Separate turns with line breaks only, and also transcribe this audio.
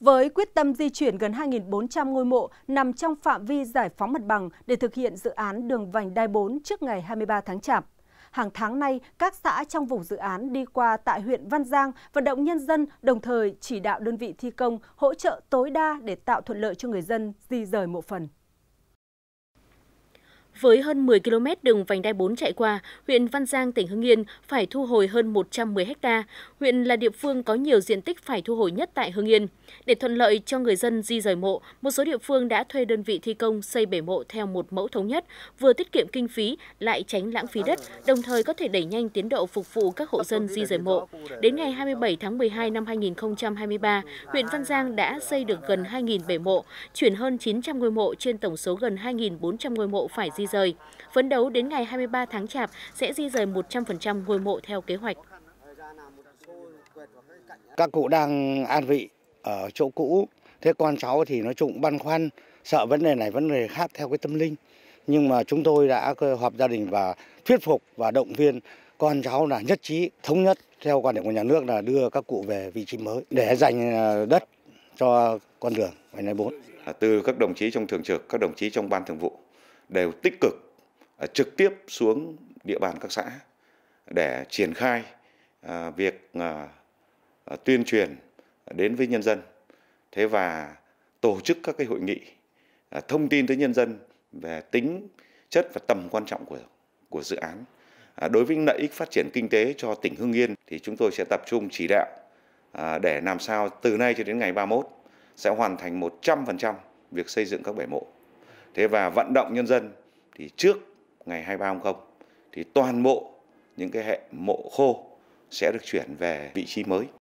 Với quyết tâm di chuyển gần 2.400 ngôi mộ nằm trong phạm vi giải phóng mặt bằng để thực hiện dự án đường vành đai 4 trước ngày 23 tháng Chạp. Hàng tháng nay, các xã trong vùng dự án đi qua tại huyện Văn Giang vận động nhân dân đồng thời chỉ đạo đơn vị thi công hỗ trợ tối đa để tạo thuận lợi cho người dân di rời mộ phần.
Với hơn 10 km đường vành đai 4 chạy qua, huyện Văn Giang, tỉnh Hưng Yên phải thu hồi hơn 110 ha. Huyện là địa phương có nhiều diện tích phải thu hồi nhất tại Hưng Yên. Để thuận lợi cho người dân di rời mộ, một số địa phương đã thuê đơn vị thi công xây bể mộ theo một mẫu thống nhất, vừa tiết kiệm kinh phí lại tránh lãng phí đất, đồng thời có thể đẩy nhanh tiến độ phục vụ các hộ dân di rời mộ. Đến ngày 27 tháng 12 năm 2023, huyện Văn Giang đã xây được gần 2.000 bể mộ, chuyển hơn 900 ngôi mộ trên tổng số gần 2.400 ngôi mộ phải di di rời. Phấn đấu đến ngày 23 tháng Chạp sẽ di rời 100% ngôi mộ theo kế hoạch.
Các cụ đang an vị ở chỗ cũ, thế con cháu thì nói chung băn khoăn, sợ vấn đề này vấn đề khác theo cái tâm linh. Nhưng mà chúng tôi đã họp gia đình và thuyết phục và động viên con cháu là nhất trí, thống nhất theo quan điểm của nhà nước là đưa các cụ về vị trí mới để dành ờ, đất cho con đường
ngày nay bốn Từ các đồng chí trong thường trực, các đồng chí trong ban thường vụ đều tích cực à, trực tiếp xuống địa bàn các xã để triển khai à, việc à, tuyên truyền đến với nhân dân thế và tổ chức các cái hội nghị thông tin tới nhân dân về tính chất và tầm quan trọng của của dự án đối với lợi ích phát triển kinh tế cho tỉnh Hưng Yên thì chúng tôi sẽ tập trung chỉ đạo để làm sao từ nay cho đến ngày 31 sẽ hoàn thành 100% việc xây dựng các bể mộ thế và vận động nhân dân thì trước ngày 23 tháng không thì toàn bộ những cái hệ mộ khô sẽ được chuyển về vị trí mới